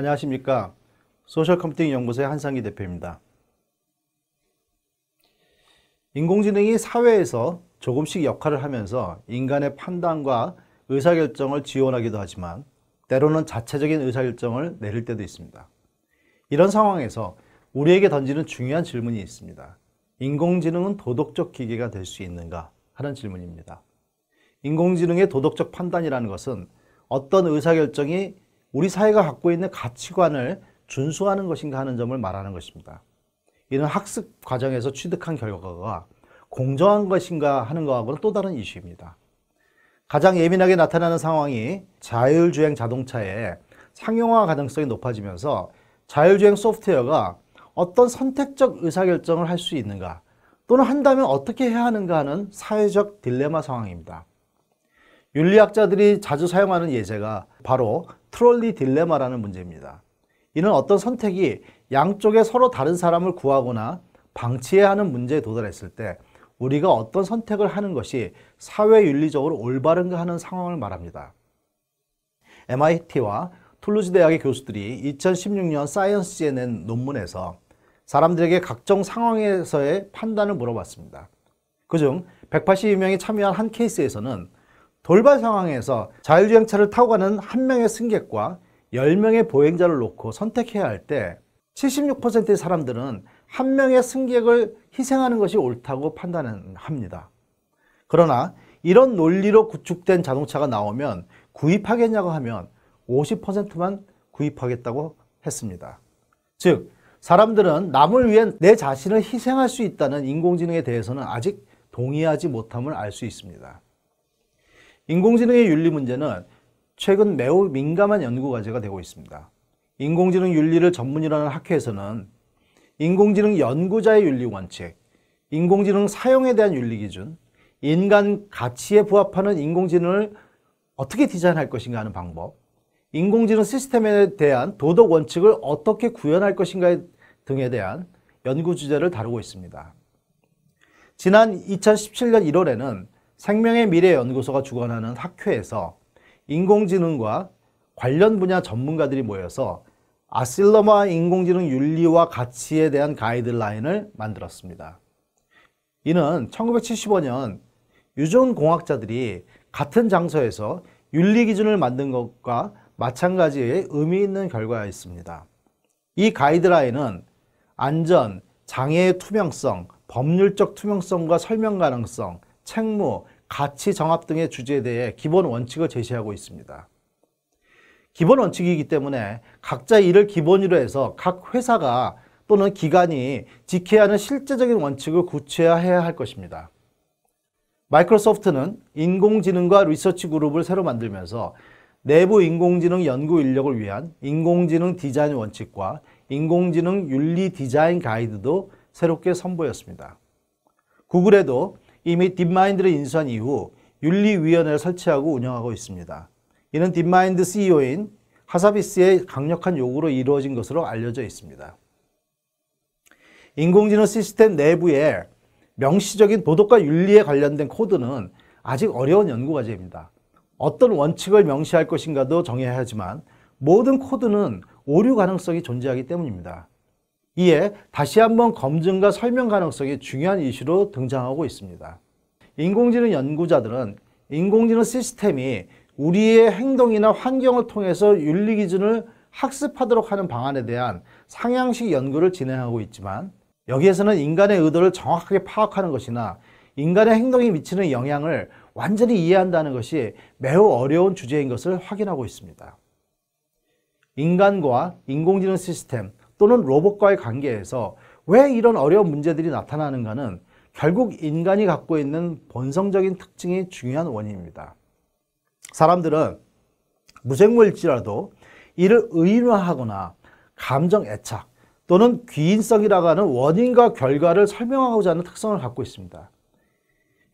안녕하십니까. 소셜 컴퓨팅 연구소의 한상기 대표입니다. 인공지능이 사회에서 조금씩 역할을 하면서 인간의 판단과 의사결정을 지원하기도 하지만 때로는 자체적인 의사결정을 내릴 때도 있습니다. 이런 상황에서 우리에게 던지는 중요한 질문이 있습니다. 인공지능은 도덕적 기계가 될 수 있는가 하는 질문입니다. 인공지능의 도덕적 판단이라는 것은 어떤 의사결정이 우리 사회가 갖고 있는 가치관을 준수하는 것인가 하는 점을 말하는 것입니다. 이는 학습 과정에서 취득한 결과가 공정한 것인가 하는 것하고는 또 다른 이슈입니다. 가장 예민하게 나타나는 상황이 자율주행 자동차의 상용화 가능성이 높아지면서 자율주행 소프트웨어가 어떤 선택적 의사결정을 할 수 있는가 또는 한다면 어떻게 해야 하는가 하는 사회적 딜레마 상황입니다. 윤리학자들이 자주 사용하는 예제가 바로 트롤리 딜레마라는 문제입니다. 이는 어떤 선택이 양쪽에 서로 다른 사람을 구하거나 방치해야 하는 문제에 도달했을 때 우리가 어떤 선택을 하는 것이 사회윤리적으로 올바른가 하는 상황을 말합니다. MIT와 툴루즈 대학의 교수들이 2016년 사이언스에 낸 논문에서 사람들에게 각종 상황에서의 판단을 물어봤습니다. 그중 182명이 참여한 한 케이스에서는 돌발 상황에서 자율주행차를 타고 가는 한 명의 승객과 10명의 보행자를 놓고 선택해야 할 때 76%의 사람들은 한 명의 승객을 희생하는 것이 옳다고 판단합니다. 그러나 이런 논리로 구축된 자동차가 나오면 구입하겠냐고 하면 50%만 구입하겠다고 했습니다. 즉 사람들은 남을 위해 내 자신을 희생할 수 있다는 인공지능에 대해서는 아직 동의하지 못함을 알 수 있습니다. 인공지능의 윤리 문제는 최근 매우 민감한 연구 과제가 되고 있습니다. 인공지능 윤리를 전문이라는 학회에서는 인공지능 연구자의 윤리 원칙, 인공지능 사용에 대한 윤리 기준, 인간 가치에 부합하는 인공지능을 어떻게 디자인할 것인가 하는 방법, 인공지능 시스템에 대한 도덕 원칙을 어떻게 구현할 것인가 등에 대한 연구 주제를 다루고 있습니다. 지난 2017년 1월에는 생명의 미래 연구소가 주관하는 학회에서 인공지능과 관련 분야 전문가들이 모여서 아실러마 인공지능 윤리와 가치에 대한 가이드라인을 만들었습니다. 이는 1975년 유전 공학자들이 같은 장소에서 윤리 기준을 만든 것과 마찬가지의 의미 있는 결과였습니다. 이 가이드라인은 안전, 장애의 투명성, 법률적 투명성과 설명 가능성, 책무, 가치 정합 등의 주제에 대해 기본 원칙을 제시하고 있습니다. 기본 원칙이기 때문에 각자 이를 기본으로 해서 각 회사가 또는 기관이 지켜야 하는 실제적인 원칙을 구체화해야 할 것입니다. 마이크로소프트는 인공지능과 리서치 그룹을 새로 만들면서 내부 인공지능 연구 인력을 위한 인공지능 디자인 원칙과 인공지능 윤리 디자인 가이드도 새롭게 선보였습니다. 구글에도 이미 딥마인드를 인수한 이후 윤리위원회를 설치하고 운영하고 있습니다. 이는 딥마인드 CEO인 하사비스의 강력한 요구로 이루어진 것으로 알려져 있습니다. 인공지능 시스템 내부에 명시적인 도덕과 윤리에 관련된 코드는 아직 어려운 연구 과제입니다. 어떤 원칙을 명시할 것인가도 정해야 하지만 모든 코드는 오류 가능성이 존재하기 때문입니다. 이에 다시 한번 검증과 설명 가능성이 중요한 이슈로 등장하고 있습니다. 인공지능 연구자들은 인공지능 시스템이 우리의 행동이나 환경을 통해서 윤리 기준을 학습하도록 하는 방안에 대한 상향식 연구를 진행하고 있지만 여기에서는 인간의 의도를 정확하게 파악하는 것이나 인간의 행동이 미치는 영향을 완전히 이해한다는 것이 매우 어려운 주제인 것을 확인하고 있습니다. 인간과 인공지능 시스템, 또는 로봇과의 관계에서 왜 이런 어려운 문제들이 나타나는가는 결국 인간이 갖고 있는 본성적인 특징이 중요한 원인입니다. 사람들은 무생물일지라도 이를 의인화하거나 감정 애착 또는 귀인성이라고 하는 원인과 결과를 설명하고자 하는 특성을 갖고 있습니다.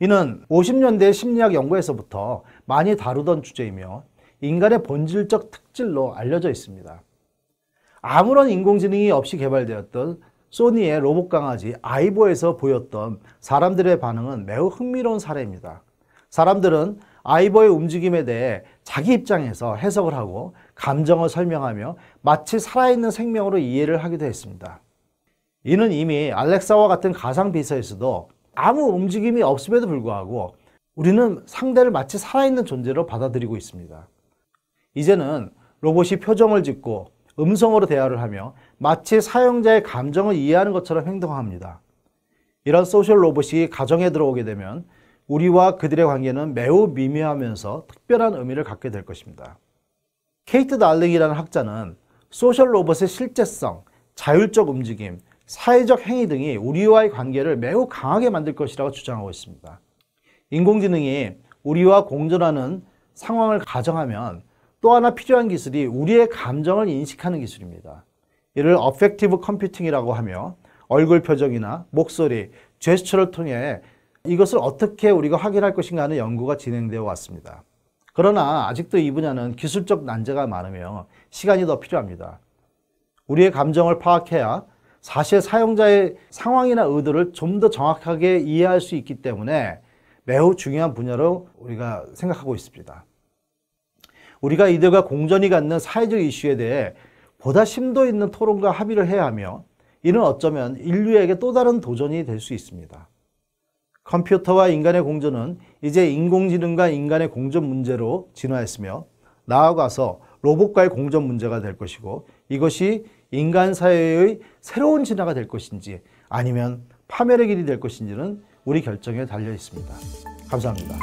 이는 50년대 심리학 연구에서부터 많이 다루던 주제이며 인간의 본질적 특질로 알려져 있습니다. 아무런 인공지능이 없이 개발되었던 소니의 로봇 강아지 아이보에서 보였던 사람들의 반응은 매우 흥미로운 사례입니다. 사람들은 아이보의 움직임에 대해 자기 입장에서 해석을 하고 감정을 설명하며 마치 살아있는 생명으로 이해를 하기도 했습니다. 이는 이미 알렉사와 같은 가상 비서에서도 아무 움직임이 없음에도 불구하고 우리는 상대를 마치 살아있는 존재로 받아들이고 있습니다. 이제는 로봇이 표정을 짓고 음성으로 대화를 하며 마치 사용자의 감정을 이해하는 것처럼 행동합니다. 이런 소셜 로봇이 가정에 들어오게 되면 우리와 그들의 관계는 매우 미묘하면서 특별한 의미를 갖게 될 것입니다. 케이트 달링이라는 학자는 소셜 로봇의 실제성, 자율적 움직임, 사회적 행위 등이 우리와의 관계를 매우 강하게 만들 것이라고 주장하고 있습니다. 인공지능이 우리와 공존하는 상황을 가정하면 또 하나 필요한 기술이 우리의 감정을 인식하는 기술입니다. 이를 어펙티브 컴퓨팅이라고 하며 얼굴 표정이나 목소리, 제스처를 통해 이것을 어떻게 우리가 확인할 것인가 하는 연구가 진행되어 왔습니다. 그러나 아직도 이 분야는 기술적 난제가 많으며 시간이 더 필요합니다. 우리의 감정을 파악해야 사실 사용자의 상황이나 의도를 좀 더 정확하게 이해할 수 있기 때문에 매우 중요한 분야로 우리가 생각하고 있습니다. 우리가 이들과 공전이 갖는 사회적 이슈에 대해 보다 심도 있는 토론과 합의를 해야 하며 이는 어쩌면 인류에게 또 다른 도전이 될 수 있습니다. 컴퓨터와 인간의 공존은 이제 인공지능과 인간의 공존 문제로 진화했으며 나아가서 로봇과의 공존 문제가 될 것이고 이것이 인간 사회의 새로운 진화가 될 것인지 아니면 파멸의 길이 될 것인지는 우리 결정에 달려 있습니다. 감사합니다.